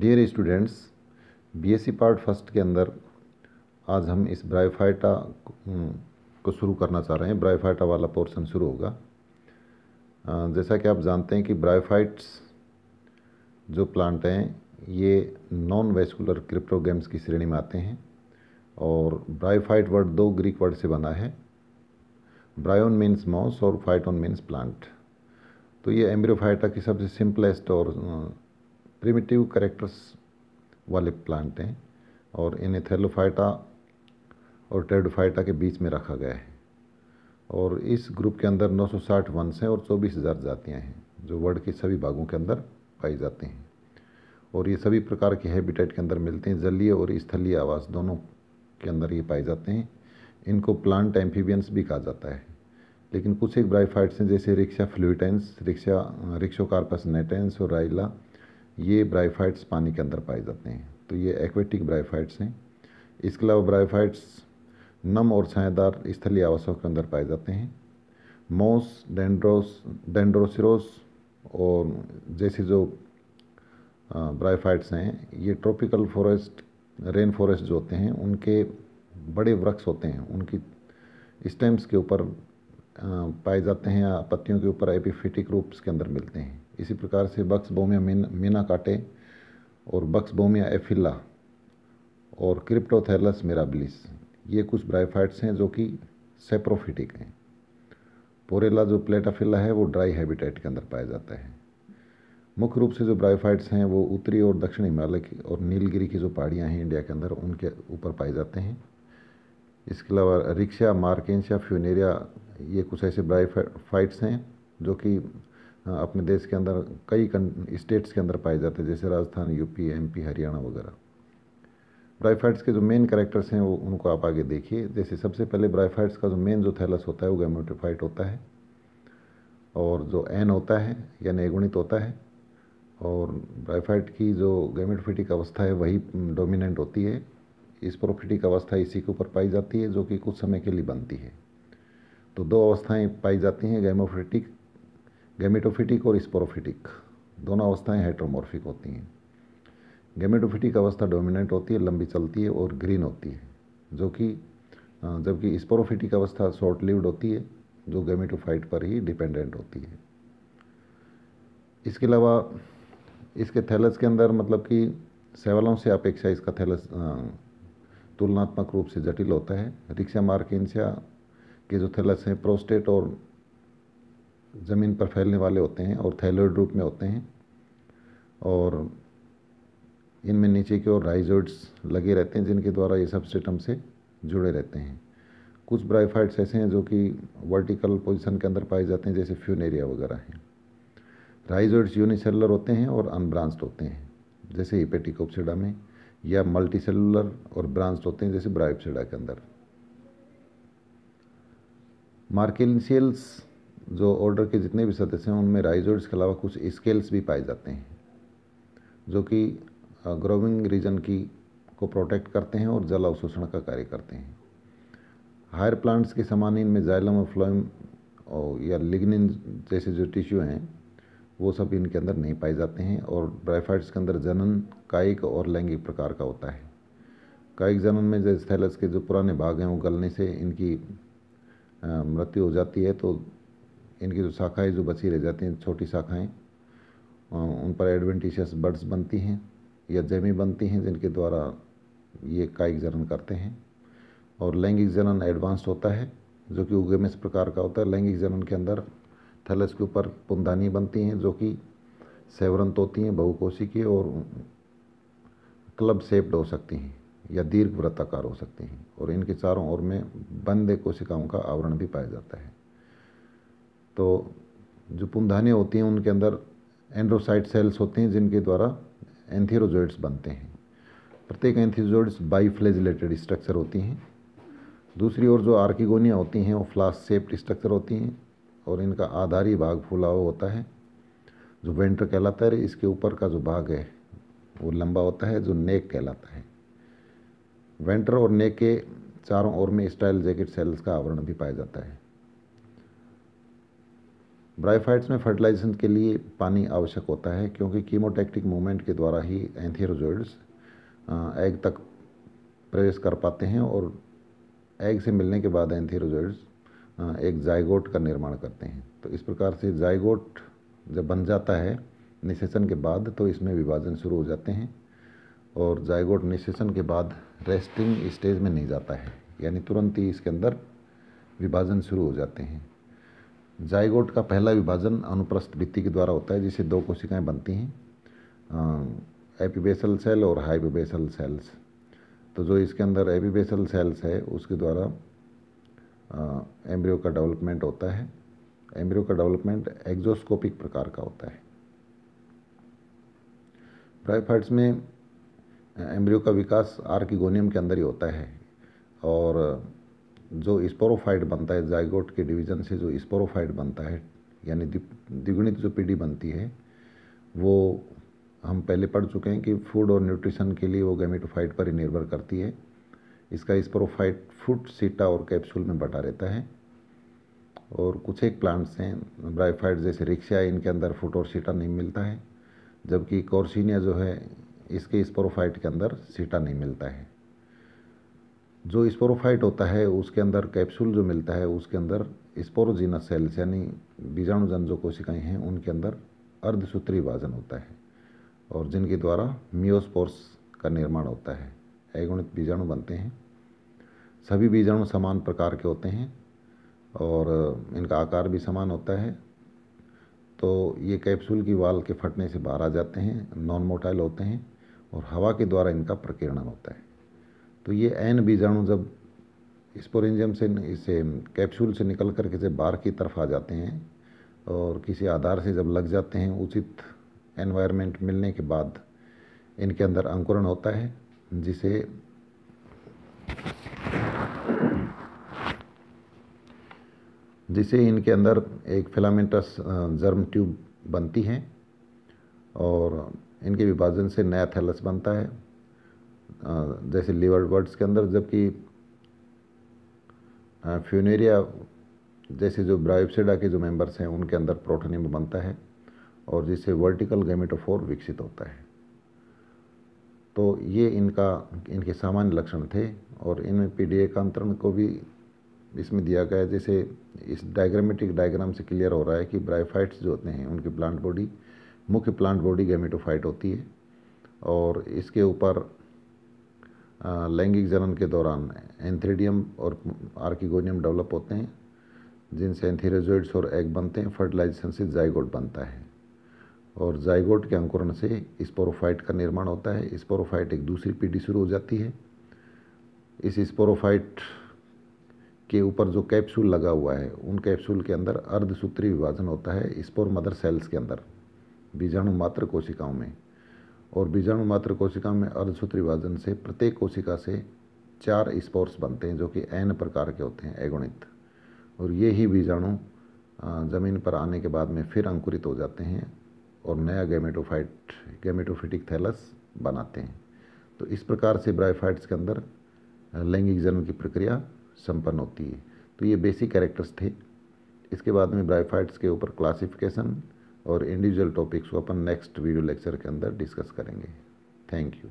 dear students BSc part first के अंदर आज हम इस ब्रायोफाइटा हम्म, को शुरू करना चाह रहे हैं ब्रायोफाइटा वाला पोर्शन शुरू होगा जैसा कि आप जानते हैं कि ब्रायोफाइट्स जो प्लांट हैं ये नॉन वेस्कुलर क्रिप्टोगेम्स की श्रेणी में आते हैं और ब्रायोफाइट वर्ड दो ग्रीक वर्ड से बना है ब्रायोन मीन्स माउस और फाइटोन मीन्स प्लांट तो ये एम्ब्रोफाइटा की सबसे सिंपलेस्ट और प्रिमिटिव करेक्टर्स वाले प्लांट हैं और इन्हें थैलोफाइटा और टेडोफाइटा के बीच में रखा गया है और इस ग्रुप के अंदर 960 वंश हैं और चौबीस हज़ार जातियाँ हैं जो वर्ल्ड के सभी भागों के अंदर पाई जाती हैं और ये सभी प्रकार के हैबिटेट के अंदर मिलते हैं जलीय और स्थलीय आवास दोनों के अंदर ये पाए जाते हैं इनको प्लांट एम्फीबियंस भी कहा जाता है लेकिन कुछ एक ब्राइफाइट्स हैं जैसे Riccia fluitans Ricciocarpus natans और राइला ये ब्राइफाइट्स पानी के अंदर पाए जाते हैं तो ये एक्वेटिक ब्राइफाइट्स हैं इसके अलावा ब्राइफाइट्स नम और छायादार स्थलीय आवासों के अंदर पाए जाते हैं मोस डेंड्रोस डेंड्रोसिरोस और जैसे जो ब्राइफाइट्स हैं ये ट्रॉपिकल फॉरेस्ट रेन फॉरेस्ट जो होते हैं उनके बड़े वृक्ष होते हैं उनकी स्टेम्स के ऊपर पाए जाते हैं या पत्तियों के ऊपर एपिफिटिक रूप्स के अंदर मिलते हैं इसी प्रकार से बक्स बोमिया मीना काटे और बक्स बोमिया एफिला और क्रिप्टोथैलस मेराबिलिस ये कुछ ब्राइफाइट्स हैं जो कि सेप्रोफिटिक हैं पोरेला जो प्लेटाफिला है वो ड्राई हैबिटेट के अंदर पाया जाता है मुख्य रूप से जो ब्राइफाइट्स हैं वो उत्तरी और दक्षिण हिमालय की और नीलगिरी की जो पहाड़ियाँ हैं इंडिया के अंदर उनके ऊपर पाए जाते हैं इसके अलावा रिक्शा मार्केशिया फ्यूनेरिया ये कुछ ऐसे ब्राइफाइट्स हैं जो कि हाँ, अपने देश के अंदर कई स्टेट्स के अंदर पाए जाते हैं जैसे राजस्थान यूपी एमपी हरियाणा वगैरह ब्राइफाइट्स के जो मेन करेक्टर्स हैं वो उनको आप आगे देखिए जैसे सबसे पहले ब्राइफाइट्स का जो मेन जो थैलस होता है वो गैमेटोफाइट होता है और जो एन होता है या नैगुणित होता है और ब्राइफाइट की जो गैमेटोफिटिक अवस्था है वही डोमिनेंट होती है इस प्रोफिटिक अवस्था इसी के ऊपर पाई जाती है जो कि कुछ समय के लिए बनती है तो दो अवस्थाएं पाई जाती हैं गैमोफिटिक गेमेटोफिटिक और स्पोरोफिटिक दोनों अवस्थाएं हाइड्रोमॉर्फिक होती हैं गेमेटोफिटिक अवस्था डोमिनेंट होती है लंबी चलती है और ग्रीन होती है जो कि जबकि स्पोरोफिटिक अवस्था शॉर्ट लिव्ड होती है जो गेमेटोफाइट पर ही डिपेंडेंट होती है इसके अलावा इसके थैलस के अंदर मतलब कि सेवलों से अपेक्षा इसका थैलस तुलनात्मक रूप से जटिल होता है रिक्शा मार्किंसिया के जो थैलस हैं प्रोस्टेट और ज़मीन पर फैलने वाले होते हैं और थैलोइड रूप में होते हैं और इनमें नीचे की ओर राइजोइड्स लगे रहते हैं जिनके द्वारा ये सब सिस्टम से जुड़े रहते हैं कुछ ब्राइफाइड्स ऐसे हैं जो कि वर्टिकल पोजीशन के अंदर पाए जाते हैं जैसे फ्यूनेरिया वगैरह हैं राइजोइड्स यूनिसेलुलर होते हैं और अनब्रांच्ड होते हैं जैसे हिपेटिकोपसीडा में या मल्टी सेलुलर और ब्रांच होते हैं जैसे ब्राइपसीडा के अंदर मार्केलिन जो ऑर्डर के जितने भी सदस्य हैं उनमें राइजोड्स के अलावा कुछ स्केल्स भी पाए जाते हैं जो कि ग्रोविंग रीजन की को प्रोटेक्ट करते हैं और जल अवशोषण का कार्य करते हैं हायर प्लांट्स के समान इनमें जाइलम और फ्लोइम और या लिग्निन जैसे जो टिश्यू हैं वो सब इनके अंदर नहीं पाए जाते हैं और ब्राइफाइड्स के अंदर जनन कायिक और लैंगिक प्रकार का होता है कायिक जनन में जैसे थैलस के जो पुराने भाग हैं वो गलने से इनकी मृत्यु हो जाती है तो इनकी जो शाखाएँ जो बची रह जाती हैं छोटी शाखाएँ उन पर एडवेंटिशियस बर्ड्स बनती हैं या जैमी बनती हैं जिनके द्वारा ये कायिक जनन करते हैं और लैंगिक जनन एडवांस होता है जो कि उगे में इस प्रकार का होता है लैंगिक जनन के अंदर थैलस के ऊपर पुंदानी बनती हैं जो कि सेवरंत होती हैं की और क्लब सेप्ड हो सकती हैं या दीर्घ वृत्ताकार हो सकती हैं और इनके चारों ओर में बंदे कोशिकाओं का आवरण भी पाया जाता है तो जो पुंदानियाँ होती हैं उनके अंदर एंड्रोसाइट सेल्स होते हैं जिनके द्वारा एंथीरोजोइड्स बनते हैं प्रत्येक एंथीरोजोइड्स बाई फ्लेजिलेटेड स्ट्रक्चर होती हैं दूसरी ओर जो आर्किगोनिया होती हैं वो फ्लास सेप्ड स्ट्रक्चर होती हैं और इनका आधारी भाग फूला हुआ होता है जो वेंट्र कहलाता है इसके ऊपर का जो भाग है वो लंबा होता है जो नेक कहलाता है वेंटर और नेक के चारों ओर में स्टाइल जैकेट सेल्स का आवरण भी पाया जाता है ब्राइफाइट्स में फर्टिलाइजेशन के लिए पानी आवश्यक होता है क्योंकि कीमोटैक्टिक मूवमेंट के द्वारा ही एंथेरोजोइड्स एग तक प्रवेश कर पाते हैं और एग से मिलने के बाद एंथेरोजोइड्स एक जायगोट का निर्माण करते हैं तो इस प्रकार से जायगोट जब बन जाता है निषेचन के बाद तो इसमें विभाजन शुरू हो जाते हैं और जायगोट निषेचन के बाद रेस्टिंग स्टेज में नहीं जाता है यानी तुरंत ही इसके अंदर विभाजन शुरू हो जाते हैं जायगोट का पहला विभाजन अनुप्रस्थ भित्ति के द्वारा होता है जिससे दो कोशिकाएं बनती हैं एपिबेसल सेल और हाइपिबेसल सेल्स तो जो इसके अंदर एपिबेसल सेल्स है उसके द्वारा एम्ब्रियो का डेवलपमेंट होता है एम्ब्रियो का डेवलपमेंट एक्जोस्कोपिक प्रकार का होता है ब्राइफाइट्स में एम्ब्रियो का विकास आर्किगोनियम के अंदर ही होता है और जो स्पोरोफाइट बनता है जाइगोट के डिवीज़न से जो स्पोरोफाइट बनता है यानी द्विगुणित जो पीढ़ी बनती है वो हम पहले पढ़ चुके हैं कि फूड और न्यूट्रिशन के लिए वो गैमेटोफाइट पर ही निर्भर करती है इसका स्पोरोफाइट फूड सीटा और कैप्सूल में बटा रहता है और कुछ एक प्लांट्स हैं ब्राइफाइट जैसे रिक्शा इनके अंदर फूट और सीटा नहीं मिलता है जबकि कॉर्सिनिया जो है इसके स्पोरोफाइट के अंदर सीटा नहीं मिलता है जो स्पोरोफाइट होता है उसके अंदर कैप्सूल जो मिलता है उसके अंदर स्पोरोजीनस सेल्स यानी बीजाणुजन जो कोशिकाएं हैं उनके अंदर अर्धसूत्री विभाजन होता है और जिनके द्वारा मियोस्पोर्स का निर्माण होता है एगुणित बीजाणु बनते हैं सभी बीजाणु समान प्रकार के होते हैं और इनका आकार भी समान होता है तो ये कैप्सूल की वाल के फटने से बाहर आ जाते हैं नॉन मोटाइल होते हैं और हवा के द्वारा इनका प्रकीर्णन होता है तो ये एन बीजाणु जब स्पोरेंजियम से इसे कैप्सूल से निकल कर किसी बार की तरफ आ जाते हैं और किसी आधार से जब लग जाते हैं उचित एनवायरनमेंट मिलने के बाद इनके अंदर अंकुरण होता है जिसे जिसे इनके अंदर एक फिलामेंटस जर्म ट्यूब बनती है और इनके विभाजन से नया थैलस बनता है जैसे लिवर वर्ड्स के अंदर जबकि फ्यूनेरिया जैसे जो ब्रायोपसिडा के जो मेंबर्स हैं उनके अंदर प्रोटोनिम बनता है और जिससे वर्टिकल गेमेटोफोर विकसित होता है तो ये इनका इनके सामान्य लक्षण थे और इनमें पीडीए का अंतरण को भी इसमें दिया गया जैसे इस डायग्रामेटिक डायग्राम से क्लियर हो रहा है कि ब्रायोफाइट्स जो होते हैं उनकी प्लांट बॉडी मुख्य प्लांट बॉडी गेमेटोफाइट होती है और इसके ऊपर लैंगिक जनन के दौरान एंथ्रीडियम और आर्किगोनियम डेवलप होते हैं जिनसे एंथीरेजोइड्स और एग बनते हैं फर्टिलाइजेशन से जाइगोट बनता है और जाइगोट के अंकुरण से स्पोरोफाइट का निर्माण होता है स्पोरोफाइट एक दूसरी पीढ़ी शुरू हो जाती है इस स्पोरोफाइट के ऊपर जो कैप्सूल लगा हुआ है उन कैप्सूल के अंदर अर्धसूत्री विभाजन होता है स्पोर मदर सेल्स के अंदर बीजाणु मात्र कोशिकाओं में और बीजाणु मात्र कोशिका में विभाजन से प्रत्येक कोशिका से चार स्पोर्स बनते हैं जो कि एन प्रकार के होते हैं एगुणित और ये ही बीजाणु ज़मीन पर आने के बाद में फिर अंकुरित हो जाते हैं और नया गेमेटोफाइट गेमेटोफिटिक थैलस बनाते हैं तो इस प्रकार से ब्राइफाइट्स के अंदर लैंगिक जन्म की प्रक्रिया संपन्न होती है तो ये बेसिक कैरेक्टर्स थे इसके बाद में ब्राइफाइट्स के ऊपर क्लासिफिकेशन और इंडिविजुअल टॉपिक्स को अपन नेक्स्ट वीडियो लेक्चर के अंदर डिस्कस करेंगे थैंक यू